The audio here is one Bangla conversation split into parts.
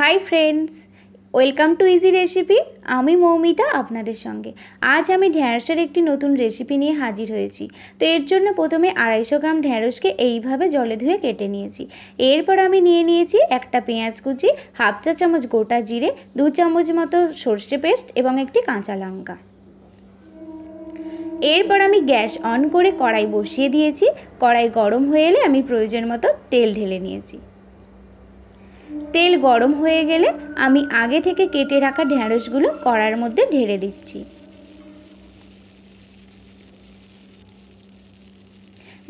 high friends welcome to easy recipe আমি মৌমিতা আপনাদের সঙ্গে আজ আমি ঢ্যাঁড়সের একটি নতুন রেসিপি নিয়ে হাজির হয়েছি তো এর জন্য প্রথমে আড়াইশো গ্রাম ঢ্যাঁড়সকে এইভাবে জলে ধুয়ে কেটে নিয়েছি এরপর আমি নিয়ে নিয়েছি একটা পেঁয়াজ কুচি হাফ চা চামচ গোটা জিরে দু চামচ মতো সর্ষে পেস্ট এবং একটি কাঁচা লঙ্কা এরপর আমি গ্যাস অন করে কড়াই বসিয়ে দিয়েছি কড়াই গরম হয়ে এলে আমি প্রয়োজন মতো তেল ঢেলে নিয়েছি তেল গরম হয়ে গেলে আমি আগে থেকে কেটে রাখা ঢ্যাঁড়সগুলো কড়ার মধ্যে ঢেড়ে দিচ্ছি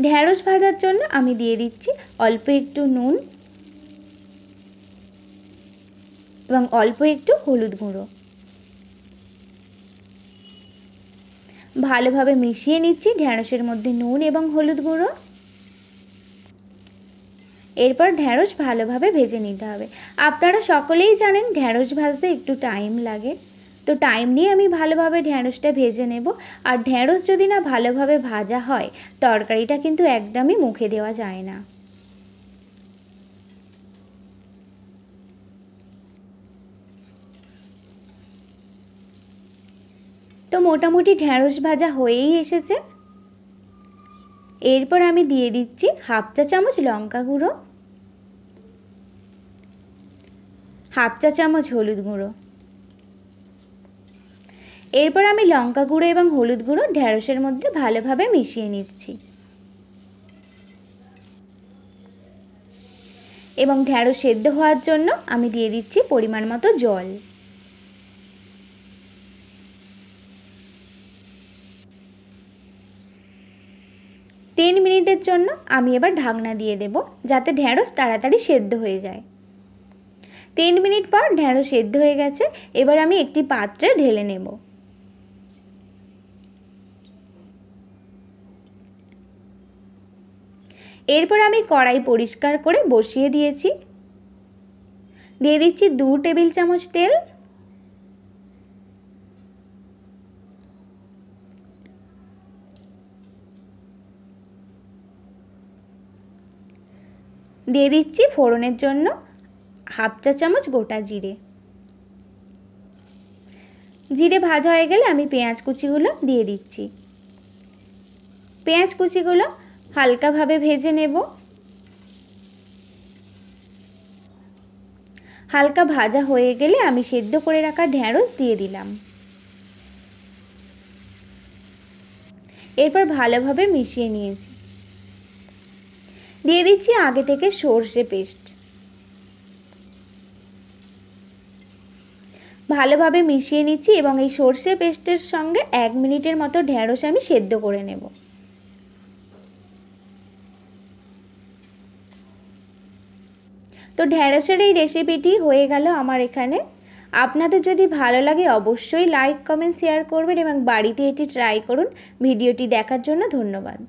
ঢ্যাঁড়স ভাজার জন্য আমি দিয়ে দিচ্ছি অল্প একটু নুন এবং অল্প একটু হলুদ গুঁড়ো ভালোভাবে মিশিয়ে নিচ্ছি ঢ্যাঁড়সের মধ্যে নুন এবং হলুদ গুঁড়ো এরপর ঢ্যাঁড়স ভালোভাবে ভেজে নিতে হবে আপনারা সকলেই জানেন ঢ্যাঁড়স ভাজতে একটু টাইম লাগে তো টাইম নিয়ে আমি ভালোভাবে ঢ্যাঁড়সটা ভেজে নেব আর ঢ্যাঁড়স যদি না ভালোভাবে ভাজা হয় তরকারিটা কিন্তু একদমই মুখে দেওয়া যায় না তো মোটামুটি ঢ্যাঁড়স ভাজা হয়েই এসেছে এরপর আমি দিয়ে দিচ্ছি হাফ চা চামচ লঙ্কা গুঁড়ো হাফ চা চামচ হলুদ গুঁড়ো এরপর আমি লঙ্কা গুঁড়ো এবং হলুদ গুঁড়ো ঢ্যাঁড়সের মধ্যে ভালোভাবে মিশিয়ে নিচ্ছি এবং ঢ্যাঁড়স সেদ্ধ হওয়ার জন্য আমি দিয়ে দিচ্ছি পরিমাণ মতো জল তিন মিনিটের জন্য আমি এবার ঢাকনা দিয়ে দেব যাতে ঢ্যাঁড়স তাড়াতাড়ি সেদ্ধ হয়ে যায় তিন মিনিট পর ঢ্যাঁড়স সেদ্ধ হয়ে গেছে এবার আমি একটি পাত্রে ঢেলে নেব এরপর আমি কড়াই পরিষ্কার করে বসিয়ে দিয়েছি দিয়ে দিচ্ছি দু টেবিল চামচ তেল দিয়ে দিচ্ছি ফোড়নের জন্য হাফ চা চামচ গোটা জিরে জিরে ভাজা হয়ে গেলে আমি পেঁয়াজ কুচিগুলো দিয়ে দিচ্ছি পেঁয়াজ কুচিগুলো হালকাভাবে ভেজে নেব হালকা ভাজা হয়ে গেলে আমি সেদ্ধ করে রাখা ঢ্যাঁড়স দিয়ে দিলাম এরপর ভালোভাবে মিশিয়ে নিয়েছি দিয়ে দিচ্ছি আগে থেকে সর্ষে পেস্ট ভালোভাবে মিশিয়ে নিচ্ছি এবং এই সর্ষে পেস্টের সঙ্গে এক মিনিটের মতো ঢ্যাঁড়স আমি সেদ্ধ করে নেব তো ঢেঁড়সের এই রেসিপিটি হয়ে গেল আমার এখানে আপনাদের যদি ভালো লাগে অবশ্যই লাইক কমেন্ট শেয়ার করবেন এবং বাড়িতে এটি ট্রাই করুন ভিডিওটি দেখার জন্য ধন্যবাদ